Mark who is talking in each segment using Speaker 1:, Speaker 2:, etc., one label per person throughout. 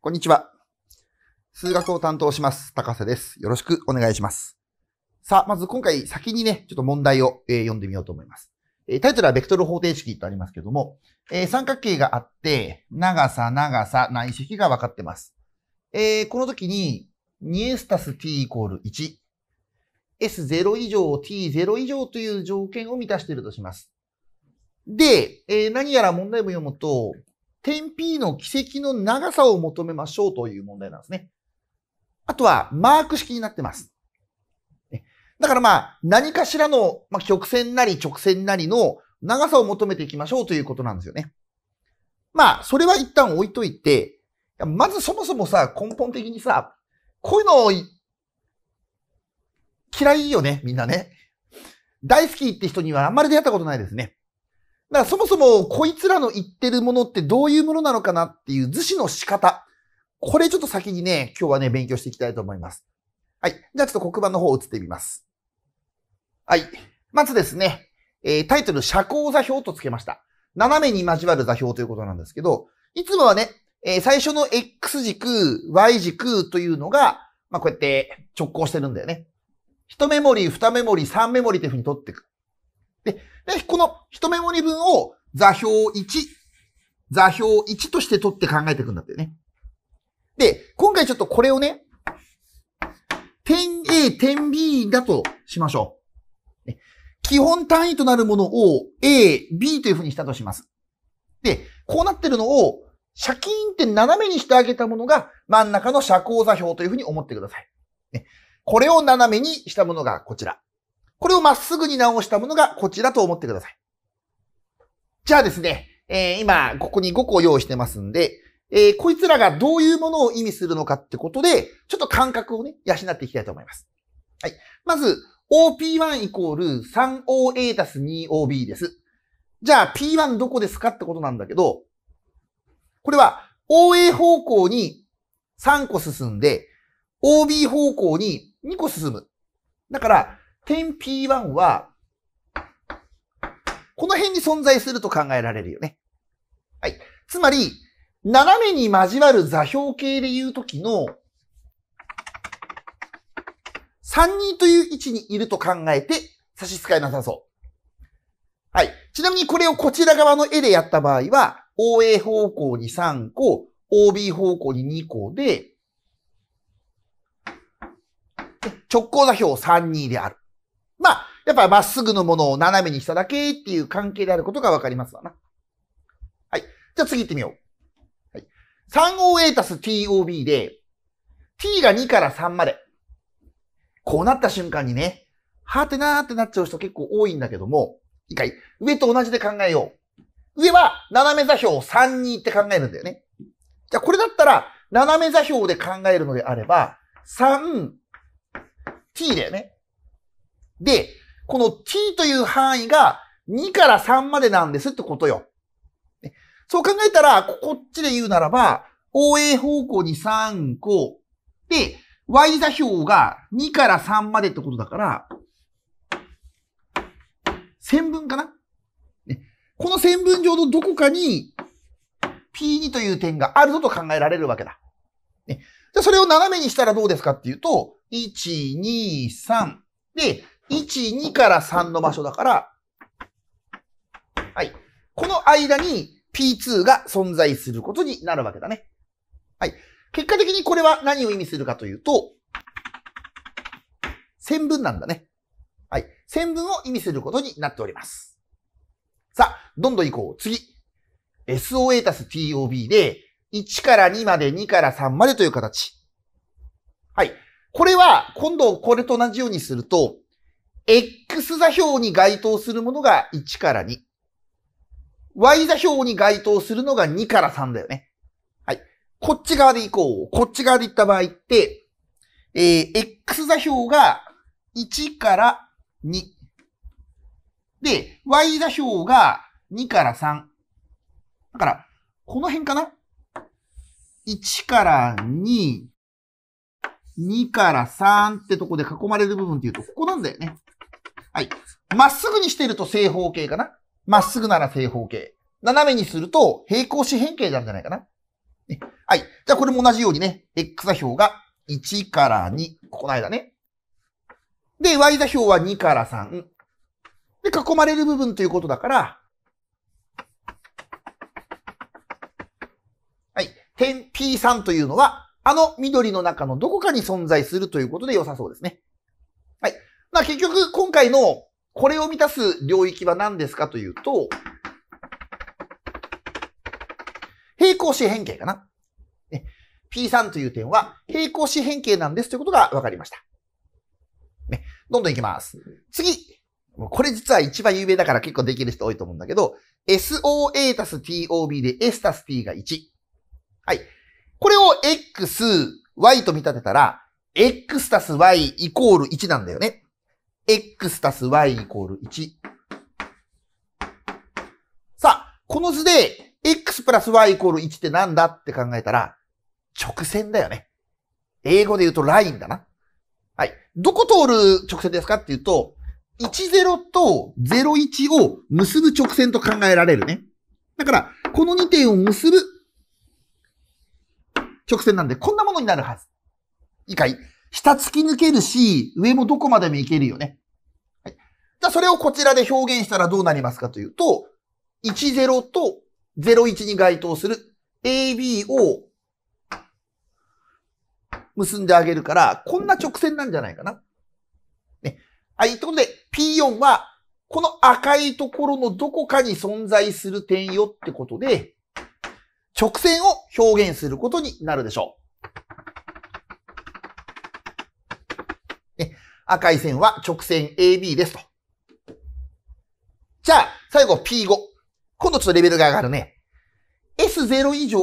Speaker 1: こんにちは。数学を担当します、高瀬です。よろしくお願いします。さあ、まず今回先にね、ちょっと問題を、えー、読んでみようと思います。えー、タイトルはベクトル方程式とありますけども、えー、三角形があって、長さ、長さ、内積が分かってます。えー、この時に、ニエスタス t イコール1。s0 以上、t0 以上という条件を満たしているとします。で、えー、何やら問題も読むと、点 P の軌跡の長さを求めましょうという問題なんですね。あとは、マーク式になってます。だからまあ、何かしらの、ま曲線なり直線なりの長さを求めていきましょうということなんですよね。まあ、それは一旦置いといて、まずそもそもさ、根本的にさ、こういうのを嫌いよね、みんなね。大好きって人にはあんまり出会ったことないですね。だからそもそもこいつらの言ってるものってどういうものなのかなっていう図示の仕方。これちょっと先にね、今日はね、勉強していきたいと思います。はい。じゃあちょっと黒板の方を移ってみます。はい。まずですね、えー、タイトル、社交座標とつけました。斜めに交わる座標ということなんですけど、いつもはね、えー、最初の X 軸、Y 軸というのが、まあ、こうやって直行してるんだよね。一メモリ、二メモリ、三メモリというふうに取っていく。で、でこの一メモリ分を座標1、座標1として取って考えていくんだってね。で、今回ちょっとこれをね、点 A、点 B だとしましょう。基本単位となるものを A、B というふうにしたとします。で、こうなってるのを、シャキーンって斜めにしてあげたものが真ん中の斜交座標というふうに思ってください。これを斜めにしたものがこちら。これをまっすぐに直したものがこちらと思ってください。じゃあですね、えー、今、ここに5個用意してますんで、えー、こいつらがどういうものを意味するのかってことで、ちょっと感覚をね、養っていきたいと思います。はい。まず、OP1 イコール 3OA たす 2OB です。じゃあ P1 どこですかってことなんだけど、これは OA 方向に3個進んで、OB 方向に2個進む。だから、点 P1 は、この辺に存在すると考えられるよね。はい。つまり、斜めに交わる座標形で言うときの、3人という位置にいると考えて差し支えなさそう。はい。ちなみにこれをこちら側の絵でやった場合は、OA 方向に3個、OB 方向に2個で、直行座標32である。まあ、やっぱまっすぐのものを斜めにしただけっていう関係であることがわかりますわな。はい。じゃあ次行ってみよう。はい。3OA たす TOB で、t が2から3まで。こうなった瞬間にね、はーてなーってなっちゃう人結構多いんだけども、一回、上と同じで考えよう。上は斜め座標を3、2って考えるんだよね。じゃあこれだったら、斜め座標で考えるのであれば、3、t だよね。で、この t という範囲が2から3までなんですってことよ。そう考えたら、こっちで言うならば、OA 方向に3個。で、y 座標が2から3までってことだから、線分かなこの線分上のどこかに P2 という点があるぞと考えられるわけだ。ね、じゃそれを斜めにしたらどうですかっていうと、1、2、3。で、1、2から3の場所だから、はい。この間に P2 が存在することになるわけだね。はい。結果的にこれは何を意味するかというと、線分なんだね。はい。線分を意味することになっております。さあ、どんどん行こう。次。SOA たす TOB で、1から2まで、2から3までという形。はい。これは、今度これと同じようにすると、X 座標に該当するものが1から2。Y 座標に該当するのが2から3だよね。はい。こっち側で行こう。こっち側で行った場合って、えー、X 座標が1から2。で、Y 座標が2から3。だから、この辺かな ?1 から2、2から3ってとこで囲まれる部分っていうと、ここなんだよね。はい。まっすぐにしてると正方形かな。まっすぐなら正方形。斜めにすると平行四辺形なんじゃないかな。ね、はい。じゃあこれも同じようにね、x 座標が1から2。ここの間ね。で、y 座標は2から3。で、囲まれる部分ということだから、はい。点 P3 というのは、あの緑の中のどこかに存在するということで良さそうですね。はい。まあ結局今回のこれを満たす領域は何ですかというと、平行四辺形かな。ね、P3 という点は平行四辺形なんですということが分かりました。ね、どんどんいきます。次これ実は一番有名だから結構できる人多いと思うんだけど、SOA たす TOB で S たす T が1。はい。これを X、Y と見立てたら、X たす Y イコール1なんだよね。x たす y イコール1。さあ、この図で x プラス y イコール1ってなんだって考えたら、直線だよね。英語で言うとラインだな。はい。どこ通る直線ですかっていうと、10と01を結ぶ直線と考えられるね。だから、この2点を結ぶ直線なんで、こんなものになるはず。いいかい下突き抜けるし、上もどこまでもいけるよね。はい。じゃあそれをこちらで表現したらどうなりますかというと、10と01に該当する AB を結んであげるから、こんな直線なんじゃないかな。ね。はい、ということで P4 は、この赤いところのどこかに存在する点よってことで、直線を表現することになるでしょう。赤い線は直線 AB ですと。じゃあ、最後 P5。今度ちょっとレベルが上がるね。S0 以上、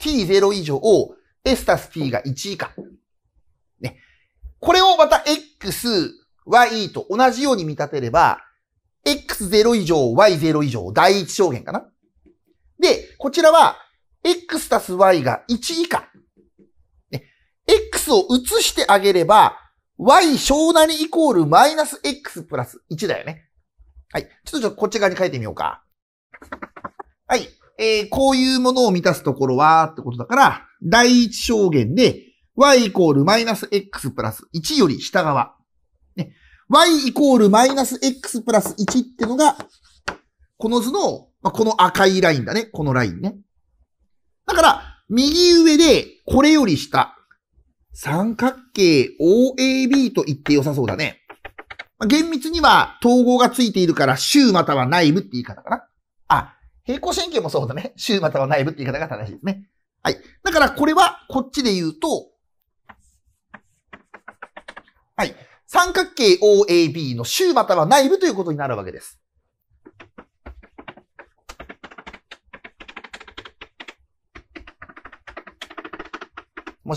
Speaker 1: T0 以上、S たす T が1以下。ね。これをまた X、Y と同じように見立てれば、X0 以上、Y0 以上、第一証言かな。で、こちらは、X たす Y が1以下。ね。X を移してあげれば、y 小なりイコールマイナス x プラス1だよね。はい。ちょっとちょっとこっち側に書いてみようか。はい。えー、こういうものを満たすところは、ってことだから、第一証言で、y イコールマイナス x プラス1より下側。ね、y イコールマイナス x プラス1ってのが、この図の、まあ、この赤いラインだね。このラインね。だから、右上で、これより下。三角形 OAB と言って良さそうだね。まあ、厳密には統合がついているから、周または内部って言い方かな。あ、平行四辺形もそうだね。周または内部って言い方が正しいですね。はい。だからこれはこっちで言うと、はい。三角形 OAB の周または内部ということになるわけです。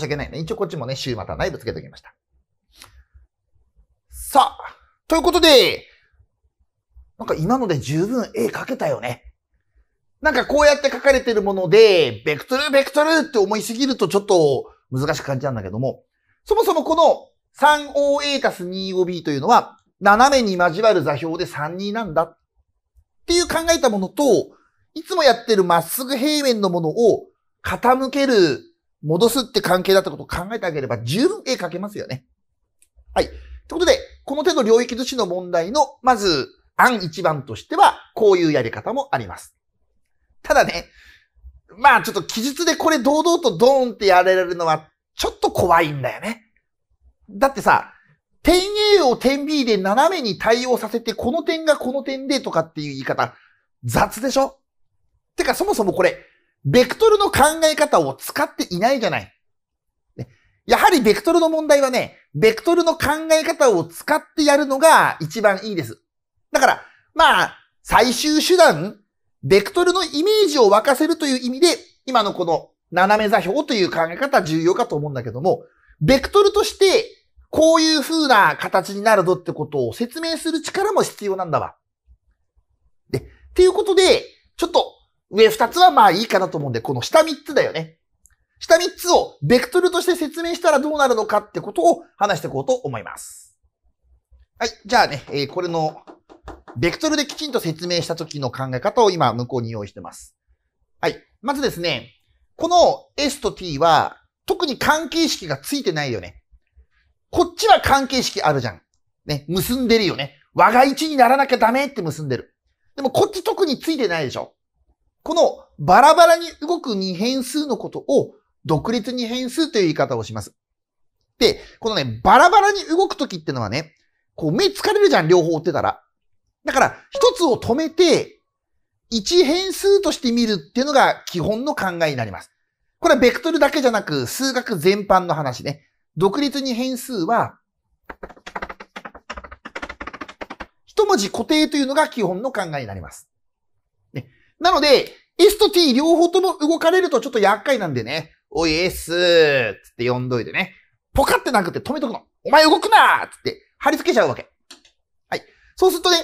Speaker 1: 申し訳ないね。一応こっちもね、週またないとつけておきました。さあ、ということで、なんか今ので十分絵描けたよね。なんかこうやって書かれてるもので、ベクトル、ベクトルって思いすぎるとちょっと難しく感じなんだけども、そもそもこの 3OA たす 25B というのは、斜めに交わる座標で32なんだっていう考えたものと、いつもやってるまっすぐ平面のものを傾ける戻すって関係だったことを考えてあげれば十分絵描けますよね。はい。ということで、この手の領域図紙の問題の、まず、案一番としては、こういうやり方もあります。ただね、まあちょっと記述でこれ堂々とドーンってやられるのは、ちょっと怖いんだよね。だってさ、点 A を点 B で斜めに対応させて、この点がこの点でとかっていう言い方、雑でしょてかそもそもこれ、ベクトルの考え方を使っていないじゃない。やはりベクトルの問題はね、ベクトルの考え方を使ってやるのが一番いいです。だから、まあ、最終手段、ベクトルのイメージを沸かせるという意味で、今のこの斜め座標という考え方重要かと思うんだけども、ベクトルとして、こういう風な形になるぞってことを説明する力も必要なんだわ。で、っていうことで、ちょっと上2つはまあいいかなと思うんで、この下3つだよね。下3つをベクトルとして説明したらどうなるのかってことを話していこうと思います。はい。じゃあね、えー、これの、ベクトルできちんと説明した時の考え方を今、向こうに用意してます。はい。まずですね、この S と T は、特に関係式がついてないよね。こっちは関係式あるじゃん。ね、結んでるよね。我が一にならなきゃダメって結んでる。でもこっち特についてないでしょ。このバラバラに動く二変数のことを独立二変数という言い方をします。で、このね、バラバラに動くときってのはね、こう目疲れるじゃん、両方追ってたら。だから、一つを止めて、一変数として見るっていうのが基本の考えになります。これはベクトルだけじゃなく、数学全般の話ね。独立二変数は、一文字固定というのが基本の考えになります。なので、S と T 両方とも動かれるとちょっと厄介なんでね、おい S つって呼んどいてね、ポカってなくて止めとくの。お前動くなーつって貼り付けちゃうわけ。はい。そうするとね、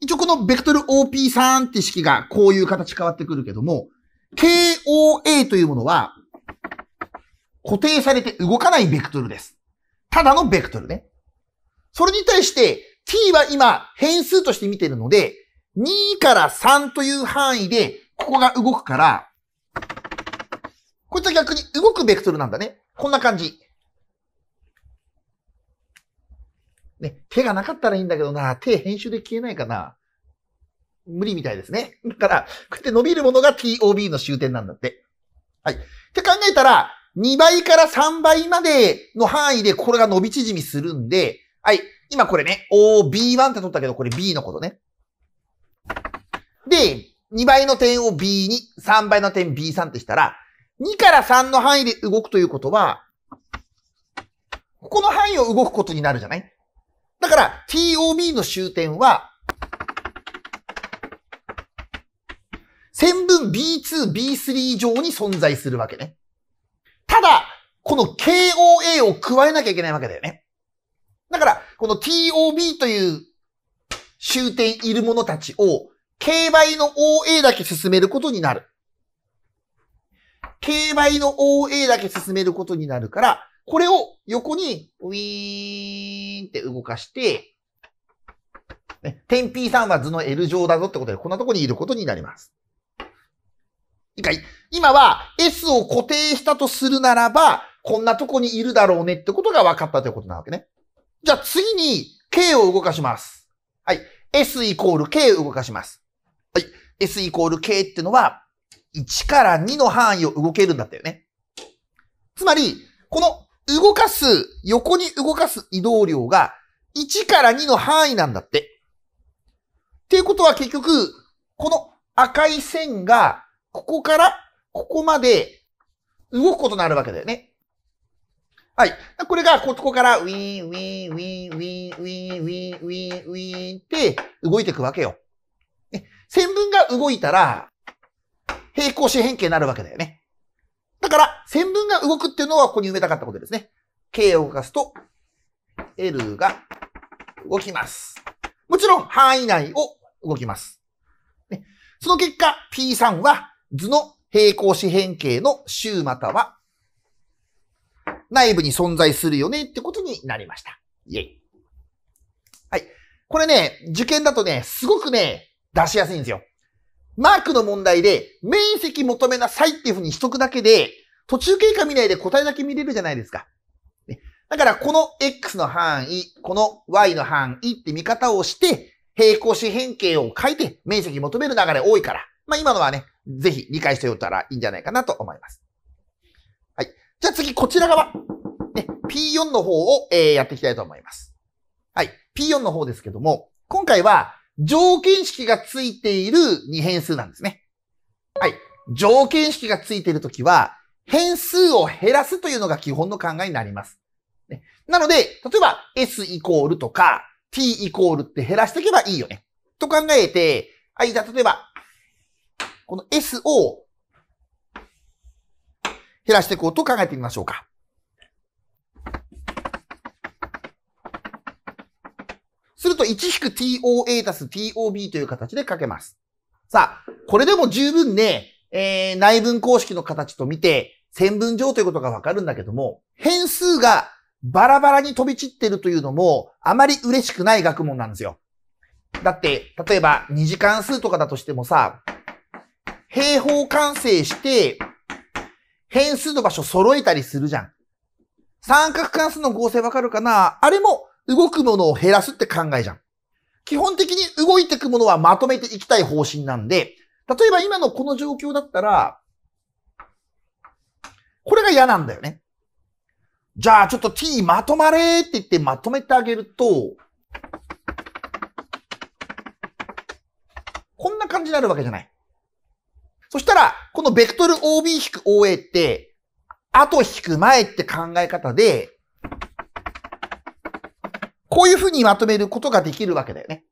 Speaker 1: 一応このベクトル OP3 って式がこういう形変わってくるけども、KOA というものは固定されて動かないベクトルです。ただのベクトルね。それに対して t は今変数として見てるので、2から3という範囲で、ここが動くから、こいつは逆に動くベクトルなんだね。こんな感じ。ね、手がなかったらいいんだけどな、手編集で消えないかな。無理みたいですね。だから、こうやって伸びるものが TOB の終点なんだって。はい。って考えたら、2倍から3倍までの範囲でこれが伸び縮みするんで、はい。今これね、OB1 って取ったけど、これ B のことね。で、2倍の点を B2、3倍の点 B3 ってしたら、2から3の範囲で動くということは、ここの範囲を動くことになるじゃないだから、TOB の終点は、線分 B2、B3 上に存在するわけね。ただ、この KOA を加えなきゃいけないわけだよね。だから、この TOB という終点いる者たちを、競売の OA だけ進めることになる。競売の OA だけ進めることになるから、これを横にウィーンって動かして、ね、点 P 3は図の L 乗だぞってことで、こんなとこにいることになります。いいかい今は S を固定したとするならば、こんなとこにいるだろうねってことが分かったということなわけね。じゃあ次に K を動かします。はい。S イコール K 動かします。はい。S イコール K ってのは、1から2の範囲を動けるんだったよね。つまり、この動かす、横に動かす移動量が1から2の範囲なんだって。っていうことは結局、この赤い線が、ここからここまで動くことになるわけだよね。はい。これが、ここからウィーン、ウィーン、ウィーン、ウィーン、ウィーン、ウィーン、ウィーン、ウィーンって動いていくわけよ。ね、線分が動いたら、平行四辺形になるわけだよね。だから、線分が動くっていうのはここに埋めたかったことですね。K を動かすと、L が動きます。もちろん範囲内を動きます。ね、その結果、P3 は図の平行四辺形の周または内部に存在するよねってことになりました。イェイ。はい。これね、受験だとね、すごくね、出しやすいんですよ。マークの問題で、面積求めなさいっていうふうにしとくだけで、途中経過見ないで答えだけ見れるじゃないですか。だから、この X の範囲、この Y の範囲って見方をして、平行四辺形を書いて面積求める流れ多いから、まあ今のはね、ぜひ理解しておいたらいいんじゃないかなと思います。じゃあ次、こちら側。ね、P4 の方を、えー、やっていきたいと思います。はい。P4 の方ですけども、今回は条件式がついている2変数なんですね。はい。条件式がついているときは、変数を減らすというのが基本の考えになります。ね、なので、例えば S イコールとか T イコールって減らしていけばいいよね。と考えて、はい、じゃあ例えば、この S を減らしていこうと考えてみましょうか。すると 1-TOA たす TOB という形で書けます。さあ、これでも十分ね、えー、内分公式の形と見て、線分上ということがわかるんだけども、変数がバラバラに飛び散ってるというのも、あまり嬉しくない学問なんですよ。だって、例えば2次関数とかだとしてもさ、平方完成して、変数の場所揃えたりするじゃん。三角関数の合成わかるかなあれも動くものを減らすって考えじゃん。基本的に動いていくものはまとめていきたい方針なんで、例えば今のこの状況だったら、これが嫌なんだよね。じゃあちょっと t まとまれって言ってまとめてあげると、こんな感じになるわけじゃない。そしたら、このベクトル OB-OA って、後引く前って考え方で、こういうふうにまとめることができるわけだよね。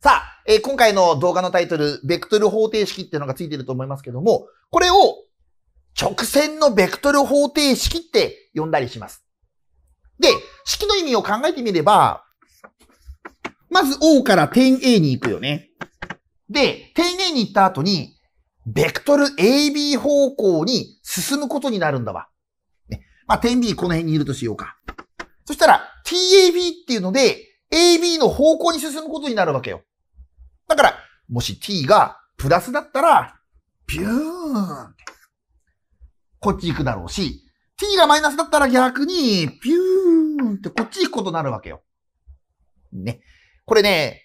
Speaker 1: さあ、えー、今回の動画のタイトル、ベクトル方程式っていうのがついてると思いますけども、これを直線のベクトル方程式って呼んだりします。で、式の意味を考えてみれば、まず O から点 A に行くよね。で、点 A に行った後に、ベクトル AB 方向に進むことになるんだわ。ね、まあ、点 B この辺にいるとしようか。そしたら TAB っていうので AB の方向に進むことになるわけよ。だから、もし t がプラスだったら、ビューンって。こっち行くだろうし、t がマイナスだったら逆に、ビューンってこっち行くことになるわけよ。ね。これね、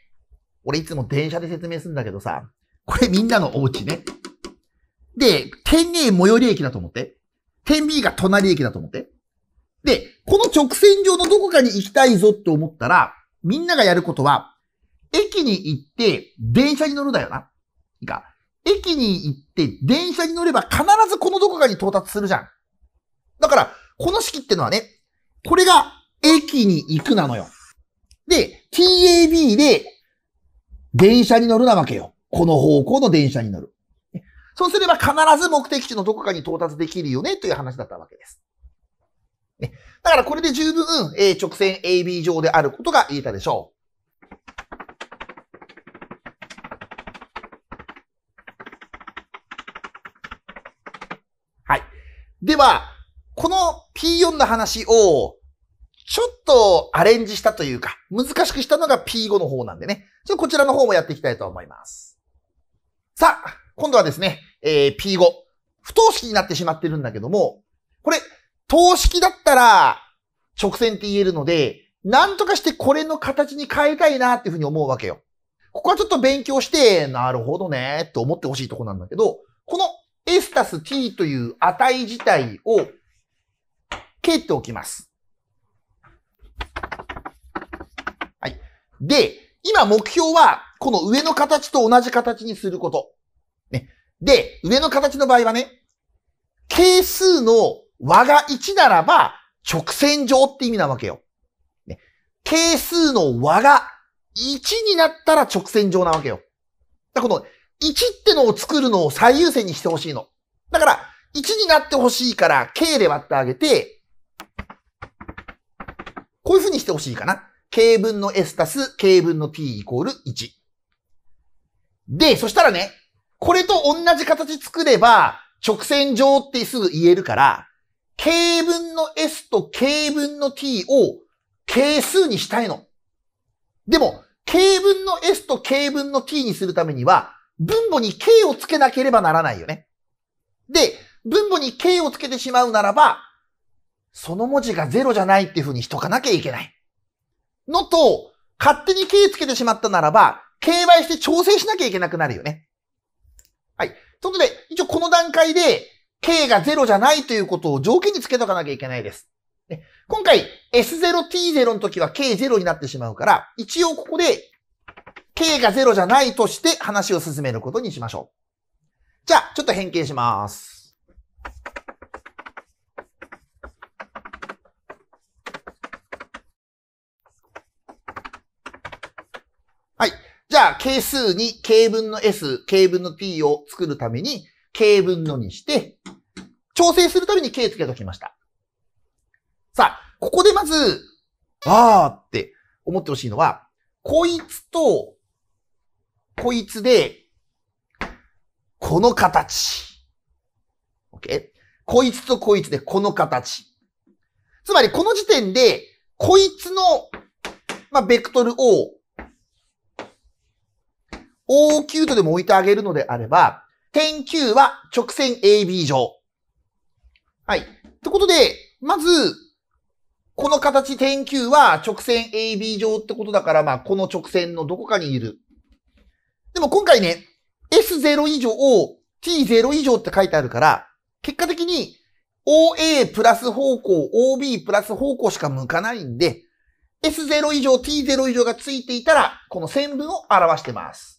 Speaker 1: 俺いつも電車で説明するんだけどさ、これみんなのお家ね。で、点 A 最寄り駅だと思って。点 B が隣駅だと思って。で、この直線上のどこかに行きたいぞって思ったら、みんながやることは、駅に行って電車に乗るだよな。いいか。駅に行って電車に乗れば必ずこのどこかに到達するじゃん。だから、この式ってのはね、これが駅に行くなのよ。で、TAB で電車に乗るなわけよ。この方向の電車に乗る。そうすれば必ず目的地のどこかに到達できるよねという話だったわけです。ね。だからこれで十分、え直線 AB 上であることが言えたでしょう。はい。では、この P4 の話を、ちょっとアレンジしたというか、難しくしたのが P5 の方なんでね。ちょっとこちらの方もやっていきたいと思います。さあ、今度はですね、えー、P5。不等式になってしまってるんだけども、これ、等式だったら、直線って言えるので、なんとかしてこれの形に変えたいなっていうふうに思うわけよ。ここはちょっと勉強して、なるほどねって思ってほしいとこなんだけど、この S たす t という値自体を蹴っておきます。はい。で、今目標は、この上の形と同じ形にすること。で、上の形の場合はね、係数の和が1ならば、直線上って意味なわけよ。ね、係数の和が1になったら直線上なわけよ。だこの1ってのを作るのを最優先にしてほしいの。だから、1になってほしいから、K で割ってあげて、こういう風にしてほしいかな。K 分の S たす K 分の T イコール1。で、そしたらね、これと同じ形作れば、直線上ってすぐ言えるから、k 分の s と k 分の t を係数にしたいの。でも、k 分の s と k 分の t にするためには、分母に k をつけなければならないよね。で、分母に k をつけてしまうならば、その文字が0じゃないっていう風にしとかなきゃいけない。のと、勝手に k つけてしまったならば、k 倍して調整しなきゃいけなくなるよね。はい。ということで、一応この段階で、k が0じゃないということを条件につけとかなきゃいけないです。今回、s0t0 の時は k0 になってしまうから、一応ここで、k が0じゃないとして話を進めることにしましょう。じゃあ、ちょっと変形します。ゃあ、係数に、形分の S、形分の T を作るために、形分のにして、調整するために K つけときました。さあ、ここでまず、あーって思ってほしいのは、こいつと、こいつで、この形。OK? こいつとこいつでこの形。つまり、この時点で、こいつの、まあ、ベクトルを O q とでも置いてあげるのであれば、点 Q は直線 AB 上。はい。ってことで、まず、この形点 Q は直線 AB 上ってことだから、まあ、この直線のどこかにいる。でも今回ね、S0 以上を T0 以上って書いてあるから、結果的に OA プラス方向、OB プラス方向しか向かないんで、S0 以上、T0 以上がついていたら、この線分を表してます。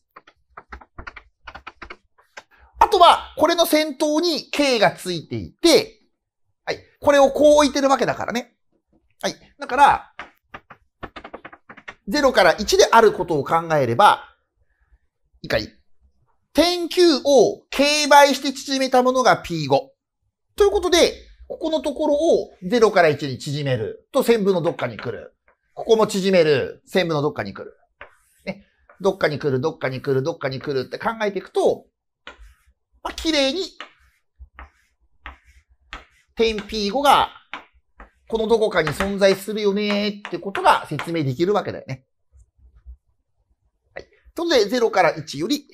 Speaker 1: あとは、これの先頭に K がついていて、はい。これをこう置いてるわけだからね。はい。だから、0から1であることを考えれば、以下い点 Q を K 倍して縮めたものが P5。ということで、ここのところを0から1に縮めると線分のどっかに来る。ここも縮める。線分のどっかに来る。ね。どっかに来る、どっかに来る、どっかに来るって考えていくと、まあ、綺麗に、点 P5 が、このどこかに存在するよねってことが説明できるわけだよね。はい。それで、0から1より、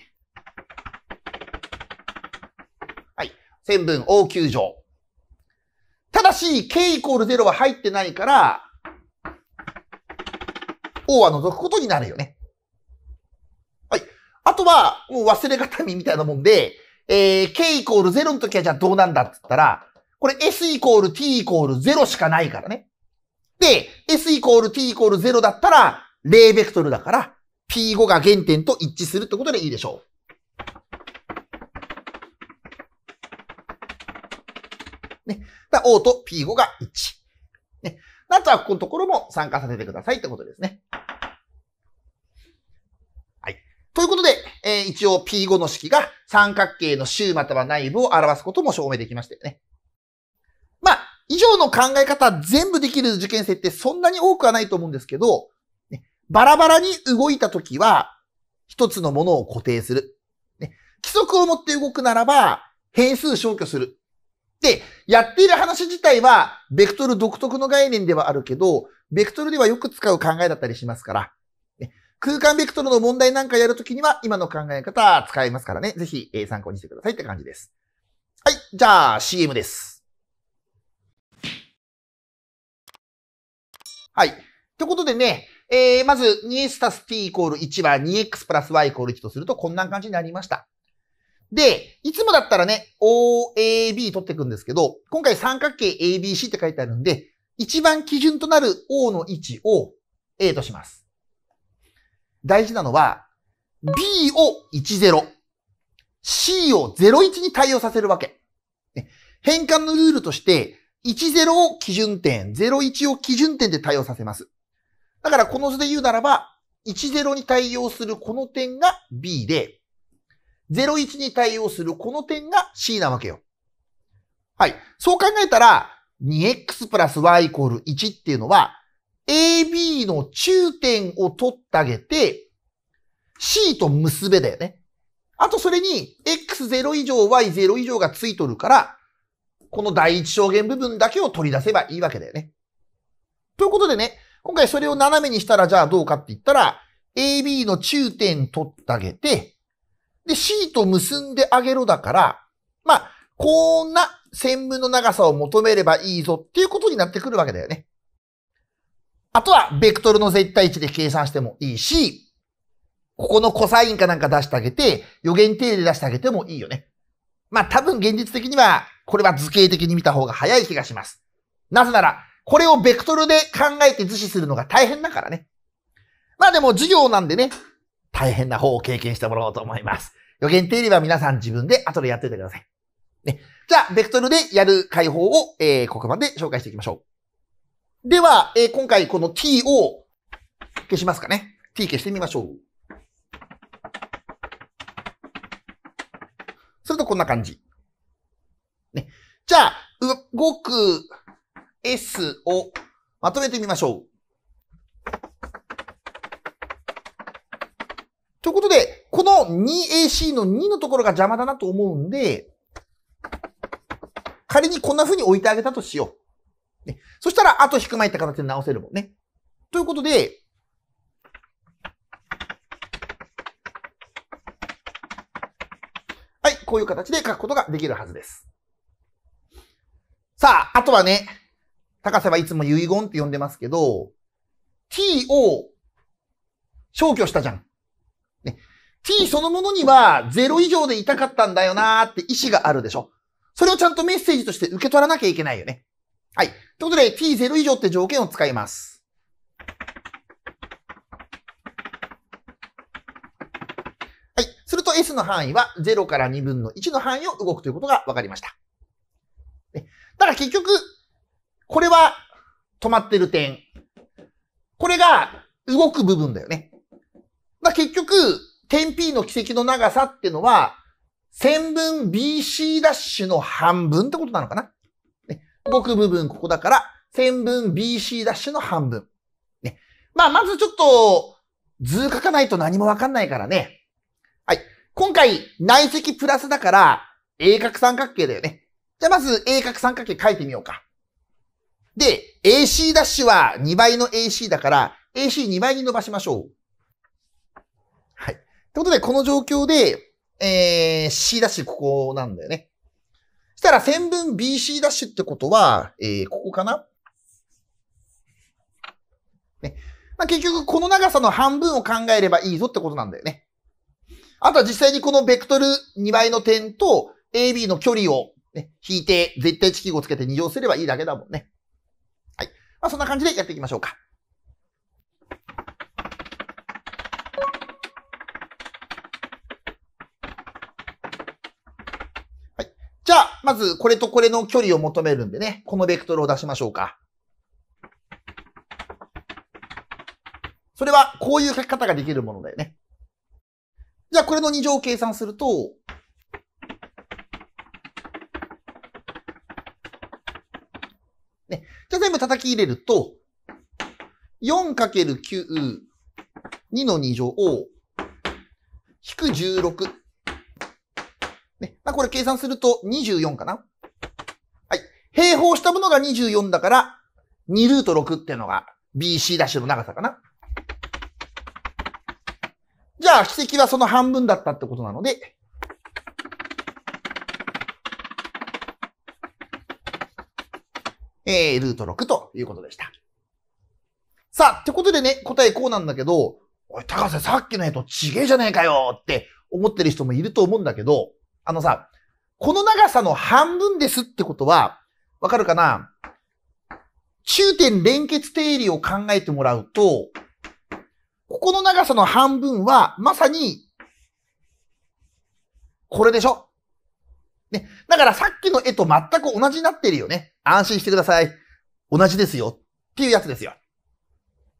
Speaker 1: はい。線分 O9 乗。ただし、K イコール0は入ってないから、O は除くことになるよね。はい。あとは、もう忘れがたみみたいなもんで、えー、k イコール0の時はじゃあどうなんだっつったら、これ s イコール t イコール0しかないからね。で、s イコール t イコール0だったら、0ベクトルだから、p5 が原点と一致するってことでいいでしょう。ね。だ O と P5 が1。ね。あとはここのところも参加させてくださいってことですね。はい。ということで、えー、一応 P5 の式が三角形の周または内部を表すことも証明できましたよね。まあ、以上の考え方全部できる受験生ってそんなに多くはないと思うんですけど、ね、バラバラに動いたときは、一つのものを固定する。ね、規則を持って動くならば、変数消去する。で、やっている話自体は、ベクトル独特の概念ではあるけど、ベクトルではよく使う考えだったりしますから、空間ベクトルの問題なんかやるときには、今の考え方使えますからね。ぜひ、え参考にしてくださいって感じです。はい。じゃあ、CM です。はい。ということでね、えー、まず2 s たす t イコール1は 2x プラス y イコール1とするとこんな感じになりました。で、いつもだったらね、OAB 取っていくんですけど、今回三角形 ABC って書いてあるんで、一番基準となる O の位置を A とします。大事なのは、B を10、C を01に対応させるわけ。変換のルールとして、10を基準点、01を基準点で対応させます。だからこの図で言うならば、10に対応するこの点が B で、01に対応するこの点が C なわけよ。はい。そう考えたら、2x プラス y イコール1っていうのは、AB の中点を取ってあげて、C と結べだよね。あとそれに X0 以上 Y0 以上がついとるから、この第一象限部分だけを取り出せばいいわけだよね。ということでね、今回それを斜めにしたらじゃあどうかって言ったら、AB の中点取ってあげて、で、C と結んであげろだから、まあ、こんな線分の長さを求めればいいぞっていうことになってくるわけだよね。あとは、ベクトルの絶対値で計算してもいいし、ここのコサインかなんか出してあげて、予言定理で出してあげてもいいよね。まあ多分現実的には、これは図形的に見た方が早い気がします。なぜなら、これをベクトルで考えて図示するのが大変だからね。まあでも授業なんでね、大変な方を経験してもらおうと思います。予言定理は皆さん自分で後でやっておいてください。ね。じゃあ、ベクトルでやる解法を、えー、こまで紹介していきましょう。では、えー、今回この t を消しますかね。t 消してみましょう。するとこんな感じ。ね。じゃあ、動く s をまとめてみましょう。ということで、この 2AC の2のところが邪魔だなと思うんで、仮にこんな風に置いてあげたとしよう。ね。そしたら、あと引く前って形で直せるもんね。ということで、はい、こういう形で書くことができるはずです。さあ、あとはね、高瀬はいつも遺言って呼んでますけど、t を消去したじゃん。ね、t そのものには0以上で痛かったんだよなーって意思があるでしょ。それをちゃんとメッセージとして受け取らなきゃいけないよね。はい。ということで、t0 以上って条件を使います。はい。すると S の範囲は0から2分の1の範囲を動くということが分かりました。だから結局、これは止まってる点。これが動く部分だよね。だ結局、点 P の軌跡の長さっていうのは、線分 BC' ダッシュの半分ってことなのかな動く部分ここだから、線分 BC ダッシュの半分。ね。まあ、まずちょっと、図書かないと何もわかんないからね。はい。今回、内積プラスだから、鋭角三角形だよね。じゃあまず、鋭角三角形書いてみようか。で、AC ダッシュは2倍の AC だから、AC2 倍に伸ばしましょう。はい。ということで、この状況で、えー、C ダッシュここなんだよね。したら線分 BC ダッシュってことは、えー、ここかなね。まあ、結局この長さの半分を考えればいいぞってことなんだよね。あとは実際にこのベクトル2倍の点と AB の距離を、ね、引いて絶対値記号つけて2乗すればいいだけだもんね。はい。まあ、そんな感じでやっていきましょうか。まず、これとこれの距離を求めるんでね、このベクトルを出しましょうか。それは、こういう書き方ができるものだよね。じゃあ、これの2乗を計算すると、ね。じゃあ、全部叩き入れると、4×9、2の2乗を、引く16。これ計算すると24かなはい。平方したものが24だから、2ルート6っていうのが BC の長さかな。じゃあ、奇跡はその半分だったってことなので、えー、ルート6ということでした。さあ、ってことでね、答えこうなんだけど、おい、高瀬さっきの絵とちげえじゃねえかよって思ってる人もいると思うんだけど、あのさ、この長さの半分ですってことは、わかるかな中点連結定理を考えてもらうと、ここの長さの半分は、まさに、これでしょね。だからさっきの絵と全く同じになってるよね。安心してください。同じですよ。っていうやつですよ。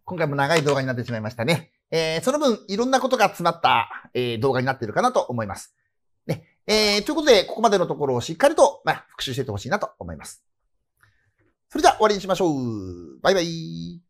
Speaker 1: 今回も長い動画になってしまいましたね。えー、その分、いろんなことが詰まった、えー、動画になってるかなと思います。えー、ということで、ここまでのところをしっかりと、まあ、復習していってほしいなと思います。それでは終わりにしましょう。バイバイ。